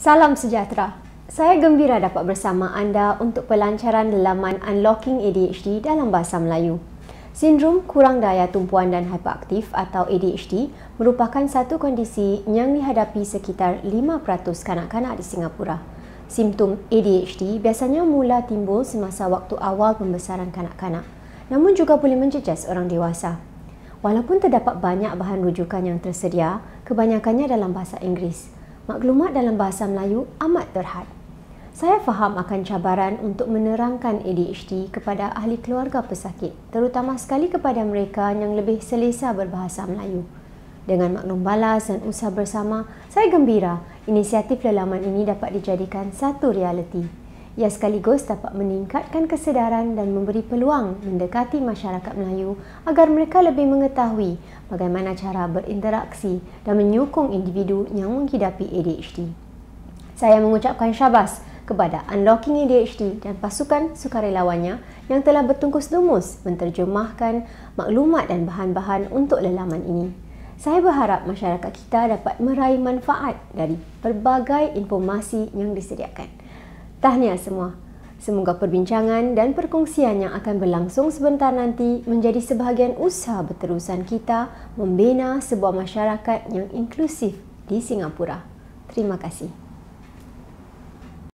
Salam sejahtera. Saya gembira dapat bersama anda untuk pelancaran laman Unlocking ADHD dalam bahasa Melayu. Sindrom kurang daya tumpuan dan hiperaktif atau ADHD merupakan satu kondisi yang dihadapi sekitar 5% kanak-kanak di Singapura. Simptom ADHD biasanya mula timbul semasa waktu awal pembesaran kanak-kanak, namun juga boleh menjejas orang dewasa. Walaupun terdapat banyak bahan rujukan yang tersedia, kebanyakannya dalam bahasa Inggeris maklumat dalam bahasa Melayu amat terhad. Saya faham akan cabaran untuk menerangkan ADHD kepada ahli keluarga pesakit, terutama sekali kepada mereka yang lebih selesa berbahasa Melayu. Dengan maklum balas dan usaha bersama, saya gembira inisiatif lelaman ini dapat dijadikan satu realiti. Ia sekaligus dapat meningkatkan kesedaran dan memberi peluang mendekati masyarakat Melayu agar mereka lebih mengetahui bagaimana cara berinteraksi dan menyokong individu yang menghidapi ADHD. Saya mengucapkan syabas kepada Unlocking ADHD dan pasukan sukarelawannya yang telah bertungkus lumus menterjemahkan maklumat dan bahan-bahan untuk lelaman ini. Saya berharap masyarakat kita dapat meraih manfaat dari pelbagai informasi yang disediakan. Tahniah semua. Semoga perbincangan dan perkongsian yang akan berlangsung sebentar nanti menjadi sebahagian usaha berterusan kita membina sebuah masyarakat yang inklusif di Singapura. Terima kasih.